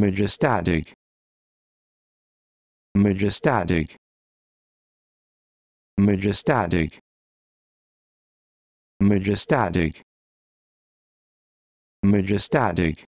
majestic majestic majestic majestic majestic